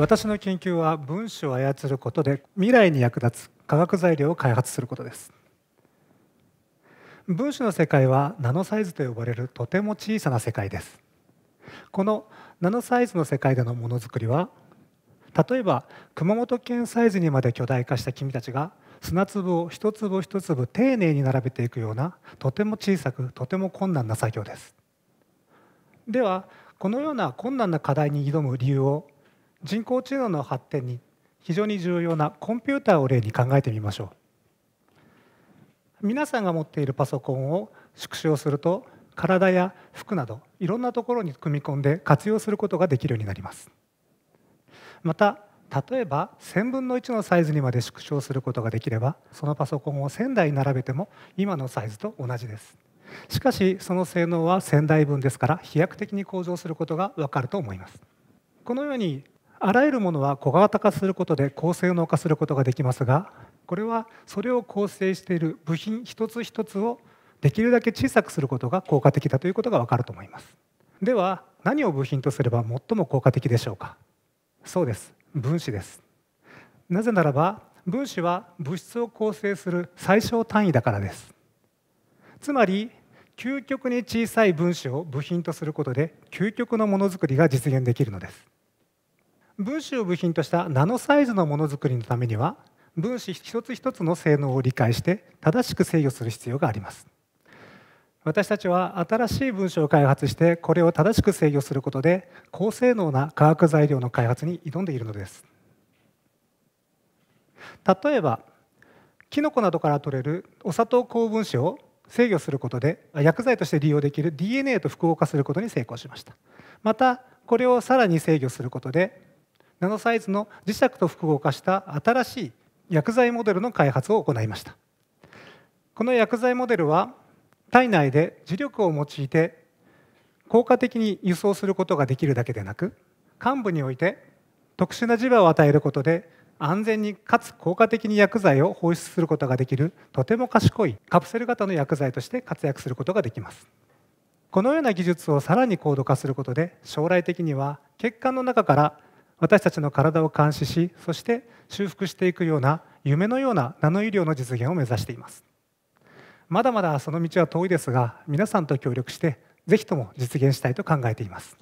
私の研究は分子を操ることで未来に役立つ化学材料を開発することです分子の世界はナノサイズと呼ばれるとても小さな世界ですこのナノサイズの世界でのものづくりは例えば熊本県サイズにまで巨大化した君たちが砂粒を一粒一粒丁寧に並べていくようなとても小さくとても困難な作業ですではこのような困難な課題に挑む理由を人工知能の発展に非常に重要なコンピューターを例に考えてみましょう皆さんが持っているパソコンを縮小すると体や服などいろんなところに組み込んで活用することができるようになりますまた例えば1000分の1のサイズにまで縮小することができればそのパソコンを1000台並べても今のサイズと同じですしかしその性能は1000台分ですから飛躍的に向上することがわかると思いますこのようにあらゆるものは小型化することで高性能化することができますがこれはそれを構成している部品一つ一つをできるだけ小さくすることが効果的だということがわかると思いますでは何を部品とすれば最も効果的でしょうかそうです分子ですなぜならば分子は物質を構成する最小単位だからですつまり究極に小さい分子を部品とすることで究極のものづくりが実現できるのです分子を部品としたナノサイズのものづくりのためには分子一つ一つの性能を理解して正しく制御する必要があります私たちは新しい分子を開発してこれを正しく制御することで高性能な化学材料の開発に挑んでいるのです例えばキノコなどから取れるお砂糖高分子を制御することで薬剤として利用できる DNA と複合化することに成功しましたまたこれをさらに制御することでナノサイズの磁石と複合化した新しい薬剤モデルの開発を行いましたこの薬剤モデルは体内で磁力を用いて効果的に輸送することができるだけでなく患部において特殊な磁場を与えることで安全にかつ効果的に薬剤を放出することができるとても賢いカプセル型の薬剤として活躍することができますこのような技術をさらに高度化することで将来的には血管の中から私たちの体を監視しそして修復していくような夢のようなナノ医療の実現を目指していますまだまだその道は遠いですが皆さんと協力してぜひとも実現したいと考えています。